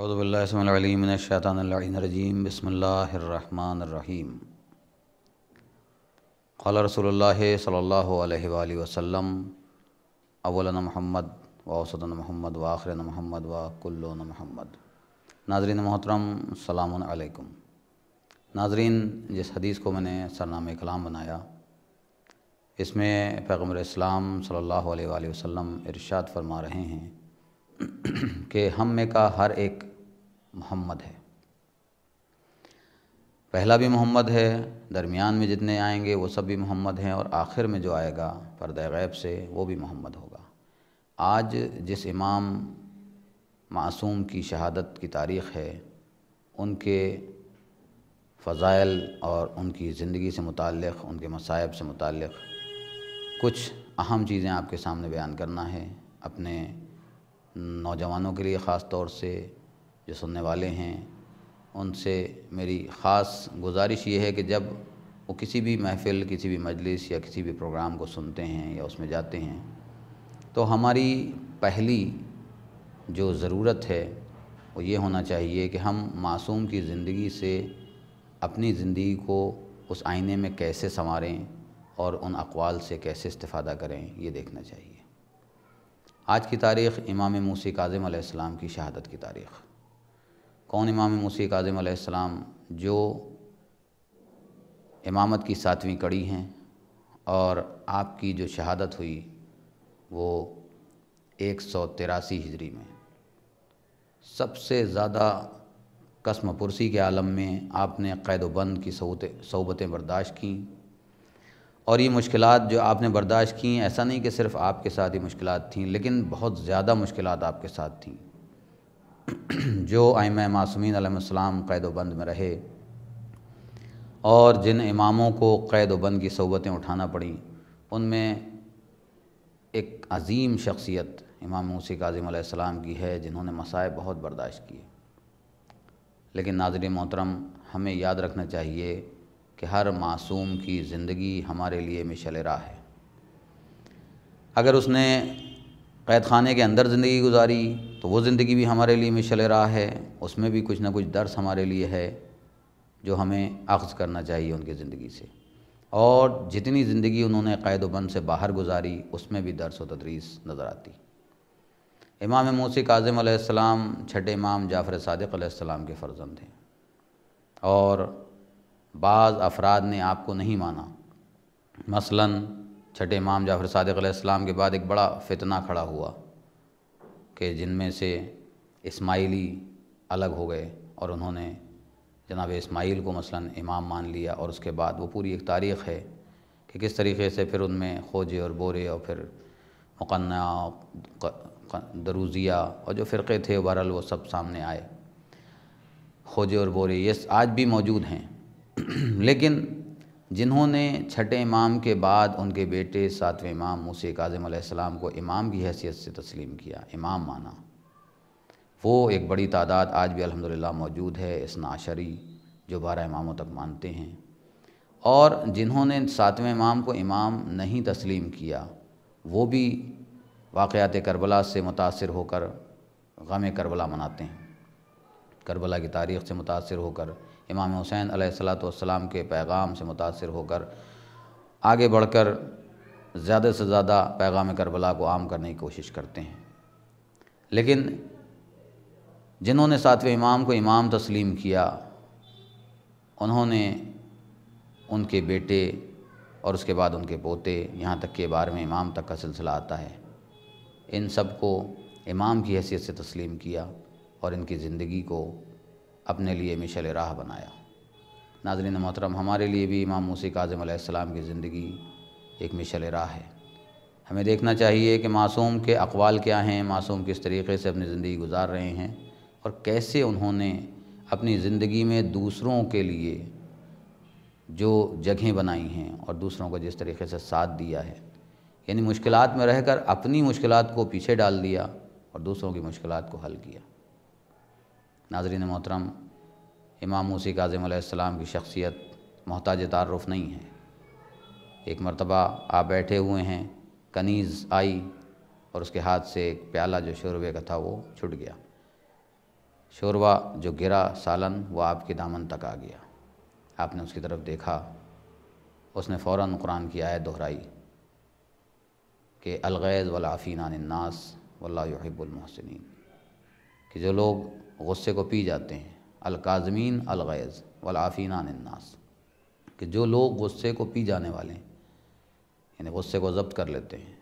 अवदबिल्लाशतरजीम बसमीम क़ल रसोल सल्ला वसम अबूल महमद वसदन महमद वाखरन महमद वकुल्लन महमद नाजरन मोहतरम सलामकुम नाजरीन जिस हदीस को मैंने सरनाम कलाम बनाया इसमें पैगम्बर इस्लाम सल्लल्लाहु अलैहि वसल्लम फरमा रहे हैं कि हम में का हर एक मोहम्मद है पहला भी मोहम्मद है दरमियान में जितने आएंगे वो सब भी मोहम्मद हैं और आखिर में जो आएगा पर्द गैब से वो भी मोहम्मद होगा आज जिस इमाम मासूम की शहादत की तारीख़ है उनके फ़ज़ाइल और उनकी ज़िंदगी से मुतक़ उनके मसायब से मुतक़ कुछ अहम चीज़ें आपके सामने बयान करना है अपने नौजवानों के लिए ख़ास तौर से जो सुनने वाले हैं उनसे मेरी ख़ास गुजारिश ये है कि जब वो किसी भी महफ़िल किसी भी मजलिस या किसी भी प्रोग्राम को सुनते हैं या उसमें जाते हैं तो हमारी पहली जो ज़रूरत है वो ये होना चाहिए कि हम मासूम की ज़िंदगी से अपनी ज़िंदगी को उस आईने में कैसे संवारें और उन अकवाल से कैसे इस्ता करें ये देखना चाहिए आज की तारीख़ इमाम मूसी काजम की शहादत की तारीख़ कौन इमाम मसीह आज़म आसमाम जो इमामत की सातवीं कड़ी हैं और आपकी जो शहादत हुई वो एक सौ तिरासी हिजरी में सबसे ज़्यादा कसम पुरसी के आलम में आपने कैद बंद की सहूबतें बर्दाश्त की और ये मुश्किल जो आपने बर्दाश्त की ऐसा नहीं कि सिर्फ़ आपके साथ ही मुश्किल थीं लेकिन बहुत ज़्यादा मुश्किल आपके साथ थीं जो आम मासूमी आलम कैद में रहे और जिन इमामों को कैद बंद की सहूबतें उठाना पड़ी उनमें एक अजीम शख्सियत इमाम मूसी काजिम की है जिन्होंने मसाए बहुत बर्दाश्त किए लेकिन नाजर मोहतरम हमें याद रखना चाहिए कि हर मासूम की ज़िंदगी हमारे लिए मिशल राह है अगर उसने कैद खाने के अंदर ज़िंदगी गुजारी तो वो ज़िंदगी भी हमारे लिए मिशल रहा है उसमें भी कुछ ना कुछ दर्स हमारे लिए है जो हमें अख्ज़ करना चाहिए उनकी ज़िंदगी से और जितनी ज़िंदगी उन्होंने कैद बंद से बाहर गुजारी उसमें भी दर्स व तदरीस नज़र आती इमाम मूसी काजम आसमाम छठे इमाम जाफ़र सदक़ाम के फ़र्जंद थे और बाज़ अफराद ने आपको नहीं माना मसला छठे इमाम जाफर सदक़्लाम के बाद एक बड़ा फितना खड़ा हुआ कि जिनमें से इस्माइली अलग हो गए और उन्होंने जनाब इस्माइल को मसलन इमाम मान लिया और उसके बाद वो पूरी एक तारीख़ है कि किस तरीके से फिर उनमें खोजे और बोरे और फिर मुकन्ना दरूज़िया और जो फ़िरक़े थे वरल वो सब सामने आए खोजे और बोरे ये आज भी मौजूद हैं लेकिन जिन्होंने छठे इमाम के बाद उनके बेटे सातवें इमाम मूसी काजम को इमाम की हैसियत से तस्लीम किया इमाम माना वो एक बड़ी तादाद आज भी अल्हम्दुलिल्लाह मौजूद है इस नाशरी जो बारह इमामों तक मानते हैं और जिन्होंने सातवें इमाम को इमाम नहीं तस्लीम किया वो भी वाक़ात करबला से मुतासर होकर गम करबला मनाते हैं करबला की तारीख़ से मुतासर होकर इमाम हुसैन अलैहिस्सलाम के पैगाम से मुतासर होकर आगे बढ़कर ज़्यादा से ज़्यादा पैगाम करबला को आम करने की कोशिश करते हैं लेकिन जिन्होंने सातवें इमाम को इमाम तस्लीम किया उन्होंने उनके बेटे और उसके बाद उनके पोते यहाँ तक के बारे में इमाम तक का सिलसिला आता है इन सब को इमाम की हैसियत से तस्लीम किया और इनकी ज़िंदगी को अपने लिए मिशल राह बनाया नाजरीन मोहतरम हमारे लिए भी इमाम मूसी काजम की ज़िंदगी एक मिशल राह है हमें देखना चाहिए कि मासूम के अकवाल क्या हैं मासूम किस तरीके से अपनी ज़िंदगी गुजार रहे हैं और कैसे उन्होंने अपनी ज़िंदगी में दूसरों के लिए जो जगहें बनाई हैं और दूसरों को जिस तरीके से साथ दिया है यानी मुश्किलात में रहकर अपनी मुश्किलात को पीछे डाल दिया और दूसरों की मुश्किलात को हल किया नाजरीन मोहतरम इमाम मूसी काजम की शख्सियत मोहताज तारफ़ नहीं है एक मरतबा आप बैठे हुए हैं कनीज़ आई और उसके हाथ से एक प्याला जो शोरबे का था वो छुट गया शोरबा जो गिरा सालन वो आपके दामन तक आ गया आपने उसकी तरफ़ देखा उसने फ़ौर कुरान की आयत दोहराई कि अलगैज़ वलाफ़ीनानास वल्लाबुलमहसिन कि जो लोग गुस्से को पी जाते हैं अलकाजमीन अलगैज़ वलाफ़ीनानन्नास कि जो लोग गुस्से को पी जाने वाले हैं यानी गुस्से को जब्त कर लेते हैं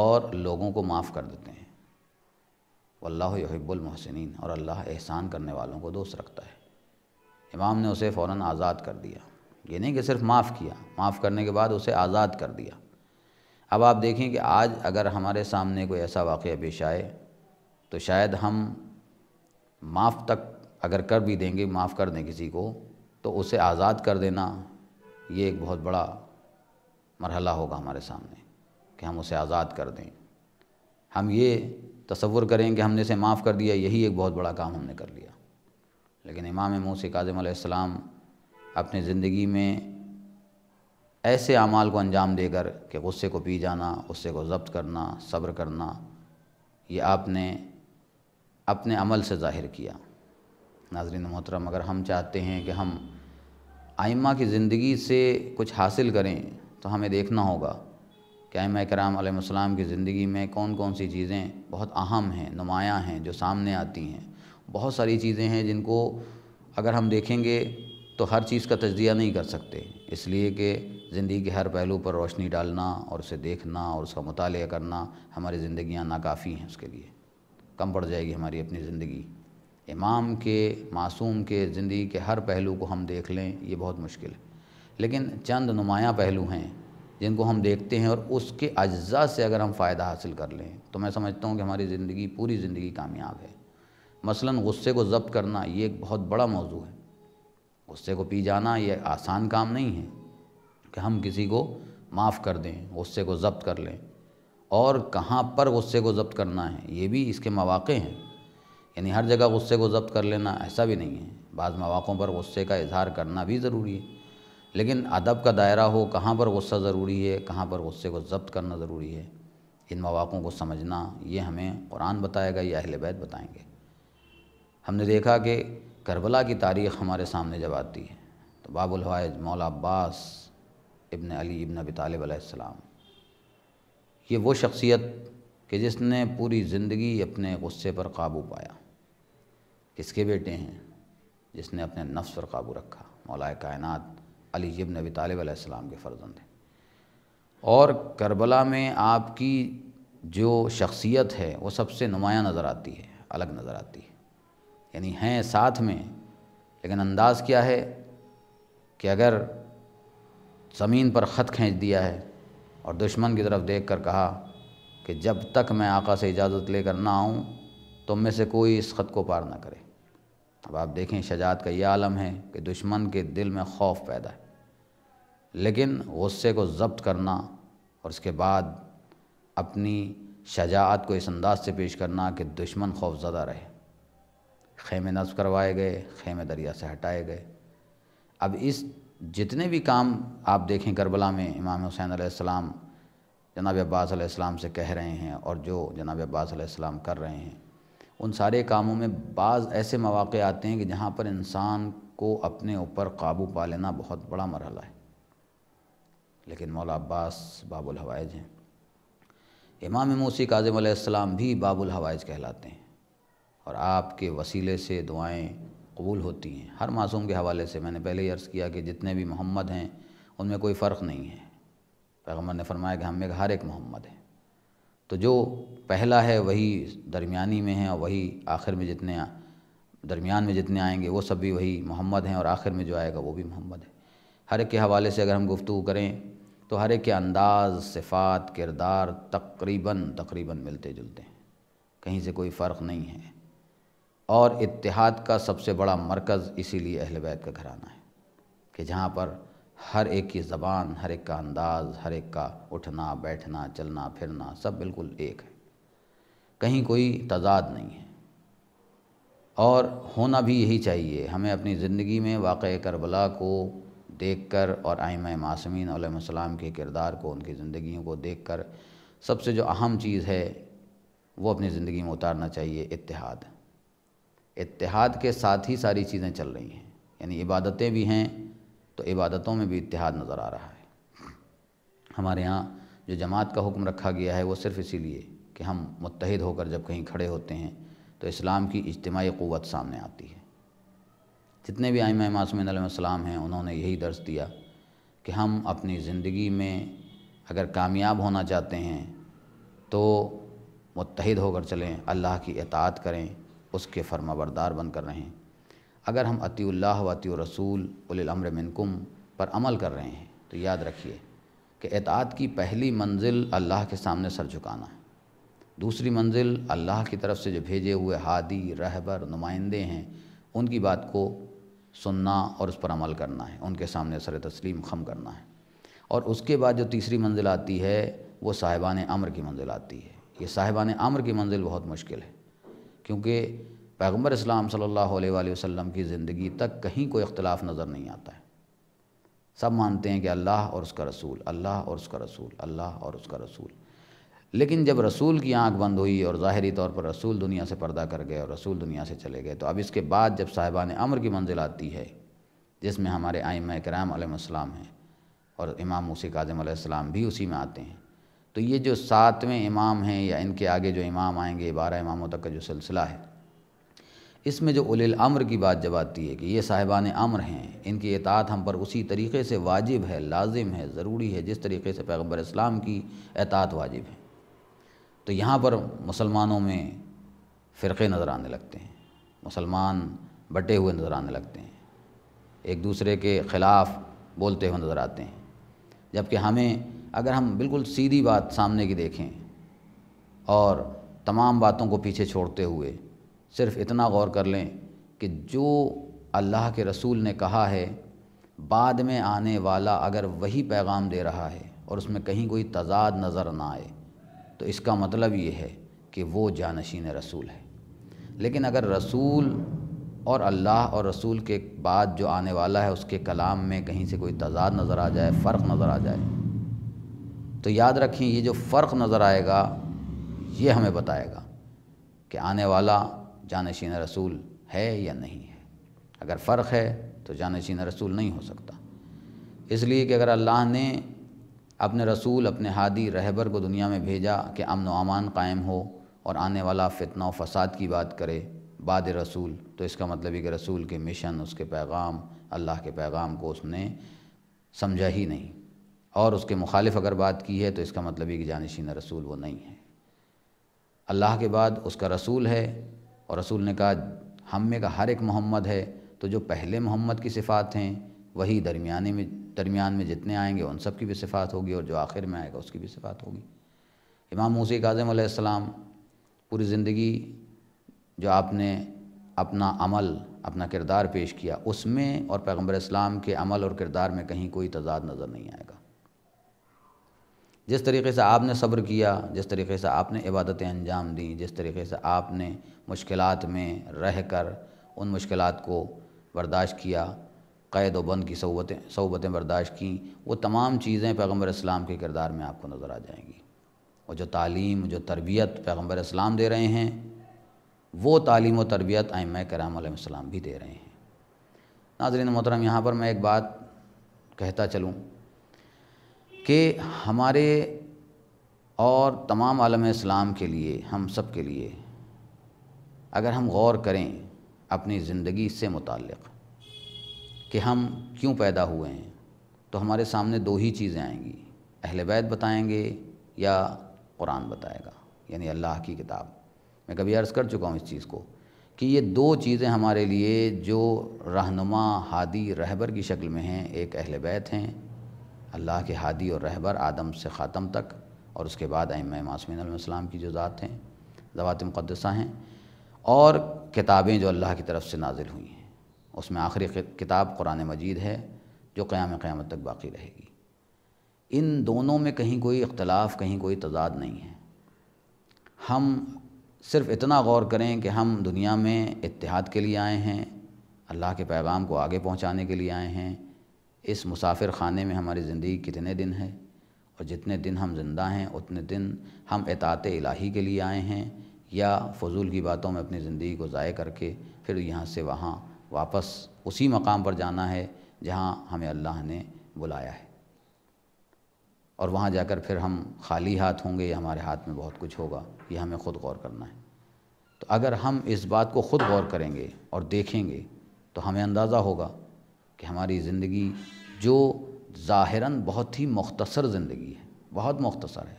और लोगों को माफ़ कर देते हैं वल्लाह यहब्बुलमहसिन और अल्लाह एहसान करने वालों को दोस्त रखता है इमाम ने उसे फ़ौर आज़ाद कर दिया ये नहीं कि सिर्फ माफ़ किया माफ़ करने के बाद उसे आज़ाद कर दिया अब आप देखें कि आज अगर हमारे सामने कोई ऐसा वाक़ पेश आए तो शायद हम माफ़ तक अगर कर भी देंगे माफ़ कर दें किसी को तो उसे आज़ाद कर देना ये एक बहुत बड़ा मरहला होगा हमारे सामने कि हम उसे आज़ाद कर दें हम ये तस्वुर करें कि हमने इसे माफ़ कर दिया यही एक बहुत बड़ा काम हमने कर लिया लेकिन इमाम मोस काजम अपनी ज़िंदगी में ऐसे अमाल को अंजाम देकर कि गुस्से को पी जाना गुस्से को जब्त करना सब्र करना ये आपने अपने अमल से ज़ाहिर किया नाजरीन मोहतरम अगर हम चाहते हैं कि हम आइमा की ज़िंदगी से कुछ हासिल करें तो हमें देखना होगा कि आइमा कराम की ज़िंदगी में कौन कौन सी चीज़ें बहुत अहम हैं नुमायाँ हैं जो सामने आती हैं बहुत सारी चीज़ें हैं जिनको अगर हम देखेंगे तो हर चीज़ का तजिया नहीं कर सकते इसलिए कि ज़िंदगी के हर पहलू पर रोशनी डालना और उसे देखना और उसका मुताल करना हमारी ज़िंदियाँ नाकाफ़ी हैं उसके लिए कम पड़ जाएगी हमारी अपनी ज़िंदगी इमाम के मासूम के ज़िंदगी के हर पहलू को हम देख लें ये बहुत मुश्किल है लेकिन चंद नुमाया पहलू हैं जिनको हम देखते हैं और उसके अज्जा से अगर हम फ़ायदा हासिल कर लें तो मैं समझता हूँ कि हमारी ज़िंदगी पूरी ज़िंदगी कामयाब है मसला गुस्से को जब्त करना ये एक बहुत बड़ा मौजू है गुस्से को पी जाना ये आसान काम नहीं है कि हम किसी को माफ़ कर दें गुस्से को जब्त कर लें और कहाँ पर गुस्से को जब्त करना है ये भी इसके मौाक़े हैं यानी हर जगह गुस्से को जब्त कर लेना ऐसा भी नहीं है बाज़ मौाक़ों पर गुस्से का इजहार करना भी ज़रूरी है लेकिन अदब का दायरा हो कहाँ पर गुस्सा ज़रूरी है कहाँ पर गुस्से को जब्त करना ज़रूरी है इन मौाक़ों को समझना ये हमें कुरान बताएगा या अहल बैत बताएँगे हमने देखा कि करबला की तारीख़ हमारे सामने जब आती है तो बाबुल हवाज मौला अब्बास इबन अली इबन अबी तालब ये वो शख्सियत कि जिसने पूरी ज़िंदगी अपने गुस्से पर काबू पाया किसके बेटे हैं जिसने अपने नफ्स पर काबू रखा मौलाए कायनत अली जब नबी तालब के फ़र्जंद हैं और करबला में आपकी जो शख्सियत है वो सबसे नुमायाँ नज़र आती है अलग नज़र आती है यानी हैं साथ में लेकिन अंदाज़ क्या है कि अगर ज़मीन पर ख़त खींच दिया है और दुश्मन की तरफ देख कर कहा कि जब तक मैं आका से इजाज़त लेकर ना आऊँ तुम तो में से कोई इस ख़त को पार ना करे अब आप देखें शजात का ये आलम है कि दुश्मन के दिल में खौफ पैदा है लेकिन गुस्से को जब्त करना और उसके बाद अपनी शजात को इस अंदाज से पेश करना कि दुश्मन खौफ ज़्यादा रहे खेमे नस्ब करवाए गए खेमे दरिया से हटाए गए अब इस जितने भी काम आप देखें करबला में इमाम हुसैन आसमाम जनाब अब्बास से कह रहे हैं और जो जनाब अब्बास कर रहे हैं उन सारे कामों में बाज़ ऐसे मौाक़े आते हैं कि जहाँ पर इंसान को अपने ऊपर काबू पा लेना बहुत बड़ा मरहला है लेकिन मौला अब्बास बाबुल हवाइज हैं इमाम मौसी काजम भी बाबुल हवाइज कहलाते हैं और आपके वसीले से दुआएं कबूल होती हैं हर मासूम के हवाले से मैंने पहले ही अर्ज़ किया कि जितने भी मोहम्मद हैं उनमें कोई फ़र्क नहीं है पैगम्बर ने फरमाया कि हम एक हर एक मोहम्मद है तो जो पहला है वही दरमियानी में है और वही आखिर में जितने दरमियान में जितने आएंगे वो सब भी वही मोहम्मद हैं और आखिर में जो आएगा वो भी मोहम्मद है हर एक के हवाले से अगर हम गुफ्तु करें तो हर एक के अंदाज़ सिफ़ात किरदार तकरीबन तकरीबन मिलते जुलते हैं कहीं से कोई फ़र्क नहीं है और इतिहाद का सबसे बड़ा मरकज़ इसीलिए अहल बैत का घराना है कि जहाँ पर हर एक की ज़बान हर एक का अंदाज़ हर एक का उठना बैठना चलना फिरना सब बिल्कुल एक है कहीं कोई तजाद नहीं है और होना भी यही चाहिए हमें अपनी ज़िंदगी में वाक़ करबला को देख कर और आयम मासमिन सलाम के किरदार को उनकी ज़िंदगियों को देख कर सबसे जो अहम चीज़ है वो अपनी ज़िंदगी में उतारना चाहिए इतिहाद इतिहाद के साथ ही सारी चीज़ें चल रही हैं यानी इबादतें भी हैं तो इबादतों में भी इतिहाद नज़र आ रहा है हमारे यहाँ जो जमात का हुक्म रखा गया है वो सिर्फ इसीलिए कि हम मुतहद होकर जब कहीं खड़े होते हैं तो इस्लाम की इज्तमाही क़वत सामने आती है जितने भी आयम मासूम हैं उन्होंने यही दर्स दिया कि हम अपनी ज़िंदगी में अगर कामयाब होना चाहते हैं तो मुतहद होकर चलें अल्लाह की अतात करें उसके फर्माबरदार बनकर रहें अगर हम अतील्लाह व अती रसूल उलमर मिनकुम पर अमल कर रहे हैं तो याद रखिए कि एतात की पहली मंजिल अल्लाह के सामने सर झुकाना है दूसरी मंजिल अल्लाह की तरफ से जो भेजे हुए हादी रहबर नुमाइंदे हैं उनकी बात को सुनना और उस पर अमल करना है उनके सामने सर तस्लीम खम करना है और उसके बाद जो तीसरी मंजिल आती है वो साहिबान अमर की मंजिल आती है ये साहिबान अमर की मंजिल बहुत मुश्किल है क्योंकि पैगम्बर इस्लाम सल्लल्लाहु अलैहि वसल्लम की ज़िंदगी तक कहीं कोई इख्तलाफ नज़र नहीं आता है सब मानते हैं कि अल्लाह और उसका रसूल अल्लाह और उसका रसूल अल्लाह और उसका रसूल लेकिन जब रसूल की आँख बंद हुई और ज़ाहरी तौर पर रसूल दुनिया से पर्दा कर गए और रसूल दुनिया से चले गए तो अब इसके बाद जब साहिबान अमर की मंजिल आती है जिसमें हमारे आइम कराम आलम हैं और इमाम मूसी काजम भी उसी में आते हैं तो ये जो सातवें इमाम हैं या इनके आगे जो इमाम आएंगे बारह इमामों तक का जो सिलसिला है इसमें जो उलिल अम्र की बात जब आती है कि ये साहिबान अम्र हैं इनकी एतात हम पर उसी तरीके से वाजिब है लाजिम है ज़रूरी है जिस तरीके से पैगम्बर इस्लाम की एतात वाजिब है तो यहाँ पर मुसलमानों में फ़िरक़े नज़र आने लगते हैं मुसलमान बटे हुए नज़र आने लगते हैं एक दूसरे के ख़िलाफ़ बोलते हुए नज़र आते हैं जबकि हमें अगर हम बिल्कुल सीधी बात सामने की देखें और तमाम बातों को पीछे छोड़ते हुए सिर्फ इतना गौर कर लें कि जो अल्लाह के रसूल ने कहा है बाद में आने वाला अगर वही पैगाम दे रहा है और उसमें कहीं कोई तजाद नज़र ना आए तो इसका मतलब ये है कि वो जानशीन रसूल है लेकिन अगर रसूल और अल्लाह और रसूल के बाद जो आने वाला है उसके कलाम में कहीं से कोई तजाद नज़र आ जाए फ़र्क नज़र आ जाए तो याद रखें ये जो फ़र्क नज़र आएगा ये हमें बताएगा कि आने वाला जानशीन रसूल है या नहीं है अगर फ़र्क है तो जानशीन रसूल नहीं हो सकता इसलिए कि अगर अल्लाह ने अपने रसूल अपने हादी रहबर को दुनिया में भेजा कि अमन व अमान कायम हो और आने वाला फितना और फसाद की बात करे बाद रसूल तो इसका मतलब है कि रसूल के मिशन उसके पैगाम अल्लाह के पैगाम को उसने समझा ही नहीं और उसके मुखालिफ अगर बात की है तो इसका मतलब ये कि जानशीन रसूल वो नहीं है अल्लाह के बाद उसका रसूल है और रसूल ने कहा हम में का हर एक मोहम्मद है तो जो पहले मोहम्मद की सिफ़ात हैं वही दरमियाने में दरमियान में जितने आएंगे उन सब की भी सिफ़ात होगी और जो आखिर में आएगा उसकी भी सिफ़ात होगी इमाम मूसी काजम पूरी ज़िंदगी जो आपने अपना अमल अपना किरदार पेश किया उसमें और पैगम्बर इस्लाम के अमल और किरदार में कहीं कोई तजाद नज़र नहीं आएगा जिस तरीके से आपने सब्र किया जिस तरीके से आपने इबादतें अंजाम दी जिस तरीके से आपने मुश्किल में रह कर उन मुश्किल को बर्दाश्त किया कैद व बंद की सहूबतें सहूबतें बर्दाश्त की वो तमाम चीज़ें पैगम्बर इस्लाम के किरदार में आपको नज़र आ जाएंगी और जो तालीम जो तरबियत पैगम्बर इस्लाम दे रहे हैं वो तालीम व तरबियत आम कराम भी दे रहे हैं नाजरन मोहतरम यहाँ पर मैं एक बात कहता चलूँ कि हमारे और तमाम आलम इस्लाम के लिए हम सब के लिए अगर हम गौर करें अपनी ज़िंदगी से मुतक़ कि हम क्यों पैदा हुए हैं तो हमारे सामने दो ही चीज़ें आएंगी अहल बैत बताएंगे या कुरान बताएगा यानी अल्लाह की किताब मैं कभी अर्ज़ कर चुका हूँ इस चीज़ को कि ये दो चीज़ें हमारे लिए जो रहनुमा हादी रहबर की शक्ल में हैं एक अहल बैत हैं अल्लाह के हादी और रहबर आदम से ख़ातम तक और उसके बाद अम मासमिन की जो ज़ात हैं ज़वात मुक़दसा हैं और किताबें जो अल्लाह की तरफ से नाजिल हुई हैं उसमें आखिरी किताब कुरान मजीद है जो क़्याम क़्यामत तक बाकी रहेगी इन दोनों में कहीं कोई इख्तलाफ कहीं कोई तजाद नहीं है हम सिर्फ इतना गौर करें कि हम दुनिया में इतिहाद के लिए आए हैं अल्लाह के पैगाम को आगे पहुँचाने के लिए आए हैं इस मुसाफिर खाने में हमारी ज़िंदगी कितने दिन है और जितने दिन हम जिंदा हैं उतने दिन हम एतात इलाही के लिए आए हैं या फजूल की बातों में अपनी ज़िंदगी को ज़ाय करके फिर यहाँ से वहाँ वापस उसी मकाम पर जाना है जहाँ हमें अल्लाह ने बुलाया है और वहाँ जाकर फिर हम खाली हाथ होंगे या हमारे हाथ में बहुत कुछ होगा ये हमें ख़ुद गौर करना है तो अगर हम इस बात को ख़ुद गौर करेंगे और देखेंगे तो हमें अंदाज़ा होगा कि हमारी ज़िंदगी जो ज़ाहरा बहुत ही मख्तसर ज़िंदगी है बहुत मख्तसर है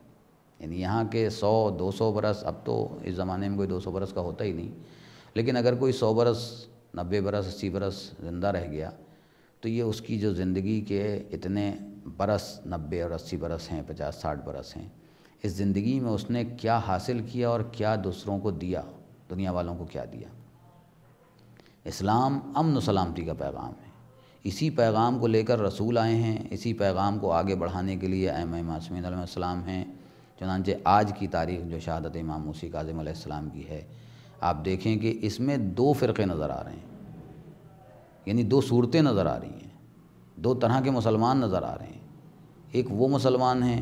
यानी यहाँ के 100-200 बरस अब तो इस ज़माने में कोई 200 बरस का होता ही नहीं लेकिन अगर कोई 100 बरस 90 बरस अस्सी बरस ज़िंदा रह गया तो ये उसकी जो ज़िंदगी के इतने बरस 90 और 80 बरस हैं 50-60 बरस हैं इस ज़िंदगी में उसने क्या हासिल किया और क्या दूसरों को दिया दुनिया वालों को क्या दिया इस्लाम अमन सलामती का पैगाम है इसी पैगाम को लेकर रसूल आए हैं इसी पैगाम को आगे बढ़ाने के लिए एम एम हैं चनानचे आज की तारीख जो शहादत इमाम मूसी काजम की है आप देखें कि इसमें दो फ़िरक़े नज़र आ रहे हैं यानी दो सूरतें नज़र आ रही हैं दो तरह के मुसलमान नज़र आ रहे हैं एक वो मुसलमान हैं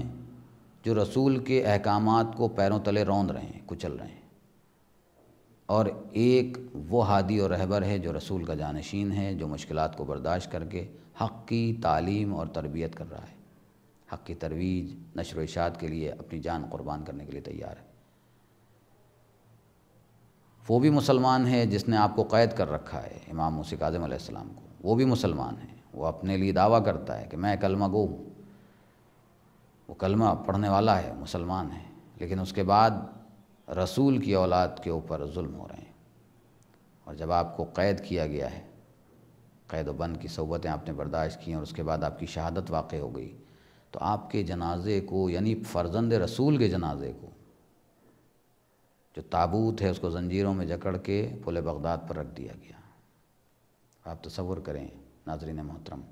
जो रसूल के अहकाम को पैरों तले रौंद रहे हैं कुचल रहे हैं और एक वो हादी और रहबर है जो रसूल का जानशीन है जो मुश्किल को बर्दाश्त करके हक़ की तालीम और तरबियत कर रहा है हक़ की तरवीज नशर इशात के लिए अपनी जान कुर्बान करने के लिए तैयार है वो भी मुसलमान है जिसने आपको कैद कर रखा है इमाम मूसिक आज़म को वो भी मुसलमान है वो अपने लिए दावा करता है कि मैं कलमा गो हूँ वो कलमा पढ़ने वाला है मुसलमान है लेकिन उसके बाद रसूल की औलाद के ऊपर जुल्म हो रहे हैं और जब आपको क़ैद किया गया है कैद व बंद की सहबतें आपने बर्दाश्त की और उसके बाद आपकी शहादत वाक़ हो गई तो आपके जनाजे को यानी फ़र्जंद रसूल के जनाजे को जो ताबूत है उसको जंजीरों में जकड़ के पुल बगदाद पर रख दिया गया आप तस्वुर करें नाजरीन मोहतरम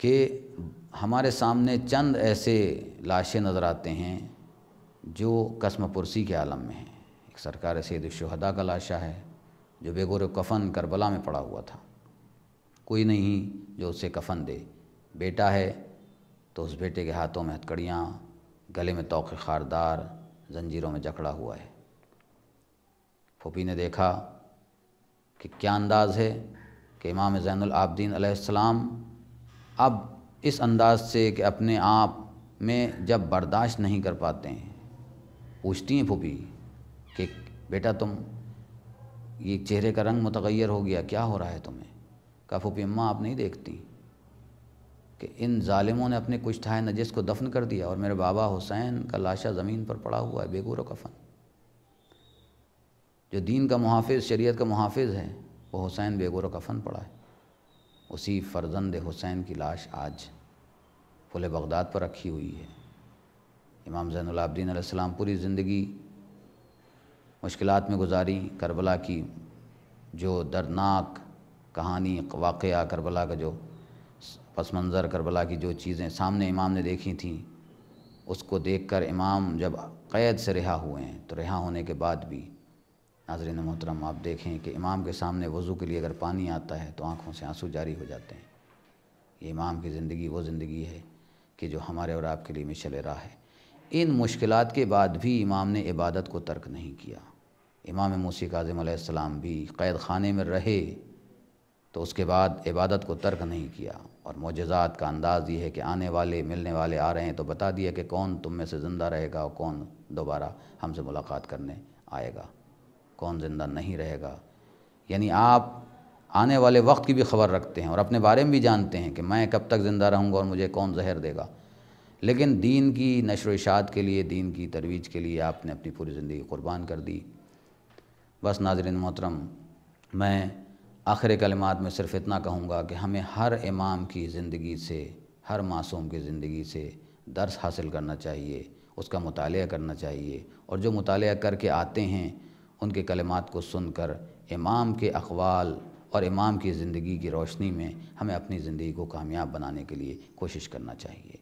के हमारे सामने चंद ऐसे लाशें नज़र आते हैं जो पुरसी के आलम में है एक सरकार सैद शहदा का लाशा है जो बेगोर कफन करबला में पड़ा हुआ था कोई नहीं जो उसे कफन दे बेटा है तो उस बेटे के हाथों में हथकड़ियाँ गले में तोख खारदार जंजीरों में जकड़ा हुआ है फूपी ने देखा कि क्या अंदाज़ है कि इमाम ज़ैनआबद्दीन आसमाम अब इस अंदाज़ से कि अपने आप में जब बर्दाश्त नहीं कर पाते हैं पूछती हैं फूफी कि बेटा तुम ये चेहरे का रंग मुतगैर हो गया क्या हो रहा है तुम्हें कहा फूफी अम्मा आप नहीं देखती कि इन ालिमों ने अपने कुछ थाए नजस को दफन कर दिया और मेरे बाबा हुसैन का लाशा ज़मीन पर पड़ा हुआ है बेगूर कफन जो दीन का मुहाफ़ शरीयत का मुहाफ़ है वो हुसैन बेगूर कफन पड़ा है उसी फर्जंद हुसैन की लाश आज फुल बगदाद पर रखी हुई है इमाम ज़ैनलाब्दीन आसमाम पूरी ज़िंदगी मुश्किल में गुजारी करबला की जो दर्दनाक कहानी वाक़ करबला का जो पस मंज़र करबला की जो चीज़ें सामने इमाम ने देखी थी उसको देखकर इमाम जब क़ैद से रिहा हुए हैं तो रिहा होने के बाद भी नाजरन मोहतरम आप देखें कि इमाम के सामने वज़ू के लिए अगर पानी आता है तो आँखों से आंसू जारी हो जाते हैं ये इमाम की ज़िंदगी वो ज़िंदगी है कि जो हमारे और आपके लिए मिशल राह है इन मुश्किल के बाद भी इमाम ने इबादत को तर्क नहीं किया इमाम मूसी काजम भी क़ैद खाने में रहे तो उसके बाद इबादत को तर्क नहीं किया और मोजात का अंदाज़ ये है कि आने वाले मिलने वाले आ रहे हैं तो बता दिया कि कौन तुम में से ज़िंदा रहेगा और कौन दोबारा हमसे मुलाकात करने आएगा कौन ज़िंदा नहीं रहेगा यानी आप आने वाले वक्त की भी खबर रखते हैं और अपने बारे में भी जानते हैं कि मैं कब तक ज़िंदा रहूँगा और मुझे कौन जहर देगा लेकिन दीन की नशर इशात के लिए दीन की तरवीज के लिए आपने अपनी पूरी ज़िंदगी कुर्बान कर दी बस नाजरन मोहतरम मैं आखिर कलमात में सिर्फ इतना कहूँगा कि हमें हर इमाम की ज़िंदगी से हर मासूम की ज़िंदगी से दर्स हासिल करना चाहिए उसका मुताल करना चाहिए और जो मुताल करके आते हैं उनके कलमात को सुनकर इमाम के अखवाल और इमाम की ज़िंदगी की रोशनी में हमें अपनी ज़िंदगी को कामयाब बनाने के लिए कोशिश करना चाहिए